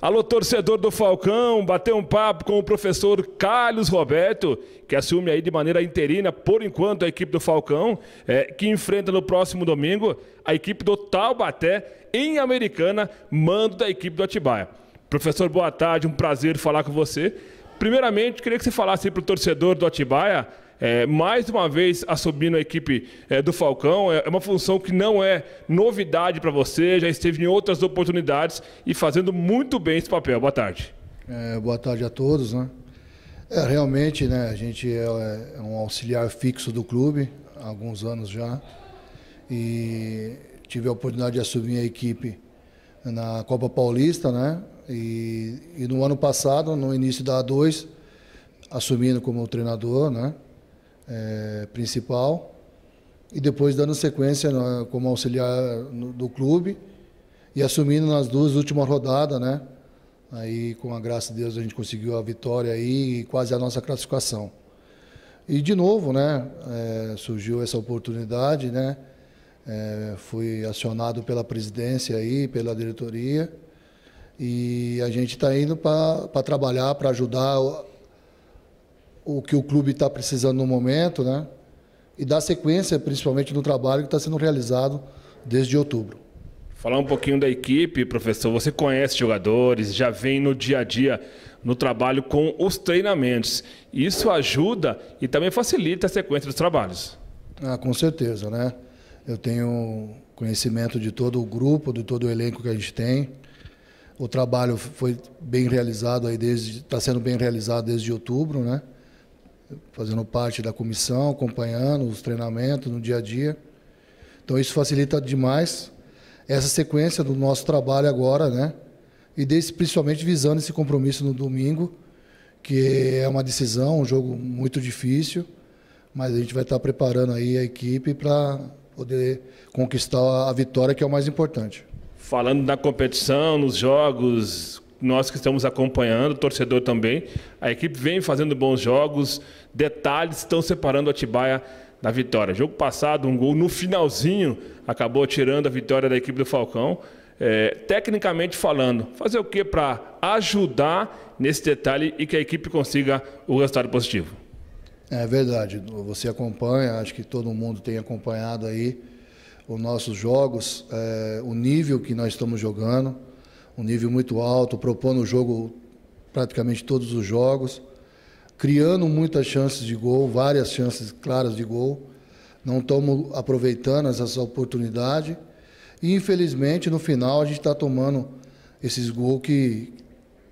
Alô, torcedor do Falcão, bater um papo com o professor Carlos Roberto, que assume aí de maneira interina, por enquanto, a equipe do Falcão, é, que enfrenta no próximo domingo a equipe do Taubaté, em Americana, mando da equipe do Atibaia. Professor, boa tarde, um prazer falar com você. Primeiramente, queria que você falasse para o torcedor do Atibaia é, mais uma vez assumindo a equipe é, do Falcão. É, é uma função que não é novidade para você, já esteve em outras oportunidades e fazendo muito bem esse papel. Boa tarde. É, boa tarde a todos. Né? É, realmente, né, a gente é, é, um auxiliar fixo do clube há alguns anos já e tive a oportunidade de assumir a equipe na Copa Paulista, né? E, e no ano passado, no início da A2, assumindo como treinador, né? é, principal e depois dando sequência né, como auxiliar do clube e assumindo nas duas últimas rodadas, né? Aí, com a graça de Deus, a gente conseguiu a vitória aí e quase a nossa classificação. E, de novo, né, é, surgiu essa oportunidade, né? É, fui acionado pela presidência aí, pela diretoria, e a gente está indo para trabalhar, para ajudar o que o clube está precisando no momento, né? E dar sequência, principalmente no trabalho que está sendo realizado desde outubro. Falar um pouquinho da equipe, professor. Você conhece jogadores, já vem no dia a dia no trabalho com os treinamentos. Isso ajuda e também facilita a sequência dos trabalhos. Ah, com certeza, né? Eu tenho conhecimento de todo o grupo, de todo o elenco que a gente tem. O trabalho foi bem realizado aí desde, está sendo bem realizado desde outubro, né? fazendo parte da comissão, acompanhando os treinamentos no dia a dia. Então isso facilita demais essa sequência do nosso trabalho agora, né? E desse, principalmente visando esse compromisso no domingo, que é uma decisão, um jogo muito difícil, mas a gente vai estar preparando aí a equipe para poder conquistar a vitória, que é o mais importante. Falando da competição, nos jogos, nós que estamos acompanhando, o torcedor também. A equipe vem fazendo bons jogos, detalhes estão separando a Tibaia da vitória. Jogo passado, um gol no finalzinho acabou tirando a vitória da equipe do Falcão. É, tecnicamente falando, fazer o que para ajudar nesse detalhe e que a equipe consiga o resultado positivo? É verdade, você acompanha, acho que todo mundo tem acompanhado aí os nossos jogos, é, o nível que nós estamos jogando um nível muito alto, propondo o jogo praticamente todos os jogos, criando muitas chances de gol, várias chances claras de gol. Não estamos aproveitando essa oportunidade. E, infelizmente, no final, a gente está tomando esses gols que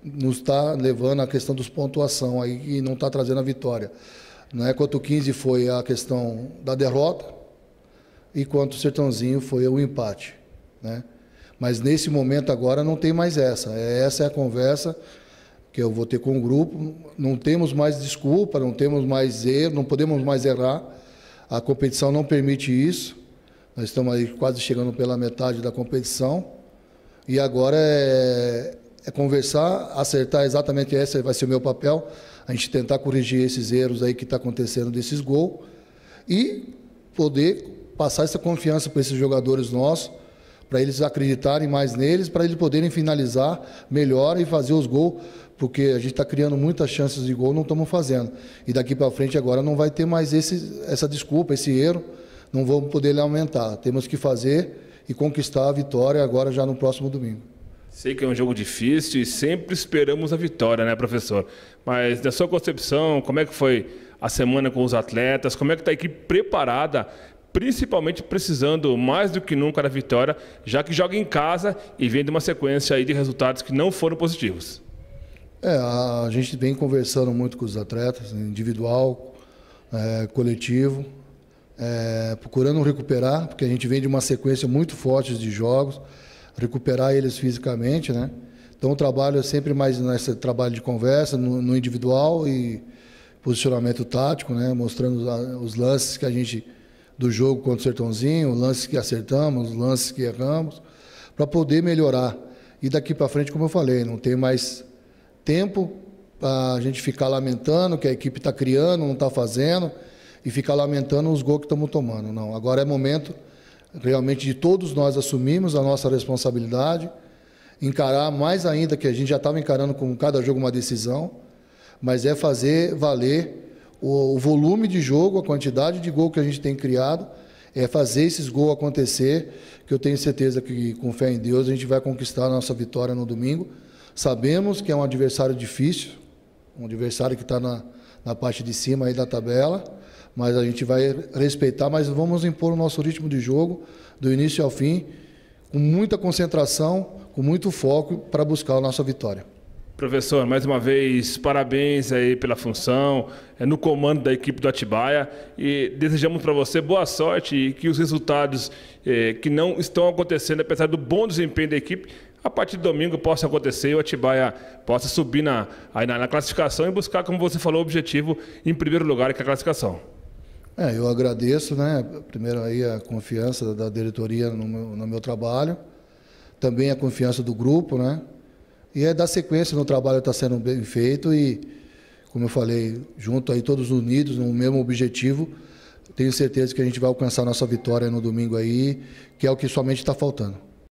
nos está levando à questão dos pontuação aí, e não está trazendo a vitória. é? Quanto 15 foi a questão da derrota e quanto o Sertãozinho foi o empate. Né? Mas nesse momento agora não tem mais essa. É, essa é a conversa que eu vou ter com o grupo. Não temos mais desculpa, não temos mais erro, não podemos mais errar. A competição não permite isso. Nós estamos aí quase chegando pela metade da competição. E agora é, é conversar, acertar exatamente esse vai ser o meu papel, a gente tentar corrigir esses erros aí que está acontecendo desses gols e poder passar essa confiança para esses jogadores nossos para eles acreditarem mais neles, para eles poderem finalizar melhor e fazer os gols, porque a gente está criando muitas chances de gol, não estamos fazendo. E daqui para frente agora não vai ter mais esse, essa desculpa, esse erro, não vamos poder aumentar. Temos que fazer e conquistar a vitória agora já no próximo domingo. Sei que é um jogo difícil e sempre esperamos a vitória, né, professor? Mas na sua concepção, como é que foi a semana com os atletas? Como é que está a equipe preparada principalmente precisando mais do que nunca da vitória, já que joga em casa e vem de uma sequência aí de resultados que não foram positivos. É, a gente vem conversando muito com os atletas, né, individual, é, coletivo, é, procurando recuperar, porque a gente vem de uma sequência muito forte de jogos, recuperar eles fisicamente, né? Então o trabalho é sempre mais nesse trabalho de conversa, no, no individual e posicionamento tático, né? Mostrando os lances que a gente do jogo contra o Sertãozinho, lances que acertamos, lances que erramos, para poder melhorar. E daqui para frente, como eu falei, não tem mais tempo para a gente ficar lamentando que a equipe está criando, não está fazendo, e ficar lamentando os gols que estamos tomando. Não, agora é momento realmente de todos nós assumirmos a nossa responsabilidade, encarar mais ainda, que a gente já estava encarando com cada jogo uma decisão, mas é fazer valer o, o volume de jogo, a quantidade de gol que a gente tem criado, é fazer esses gols acontecer, que eu tenho certeza que, com fé em Deus, a gente vai conquistar a nossa vitória no domingo. Sabemos que é um adversário difícil, um adversário que está na, na parte de cima aí da tabela, mas a gente vai respeitar, mas vamos impor o nosso ritmo de jogo, do início ao fim, com muita concentração, com muito foco, para buscar a nossa vitória. Professor, mais uma vez, parabéns aí pela função, é, no comando da equipe do Atibaia e desejamos para você boa sorte e que os resultados eh, que não estão acontecendo, apesar do bom desempenho da equipe, a partir de domingo possa acontecer e o Atibaia possa subir na, na, na classificação e buscar, como você falou, o objetivo em primeiro lugar, que é a classificação. É, eu agradeço, né, primeiro aí a confiança da diretoria no meu, no meu trabalho, também a confiança do grupo, né, e é dar sequência no trabalho que está sendo bem feito e, como eu falei, junto aí todos unidos, no mesmo objetivo, tenho certeza que a gente vai alcançar a nossa vitória no domingo aí, que é o que somente está faltando.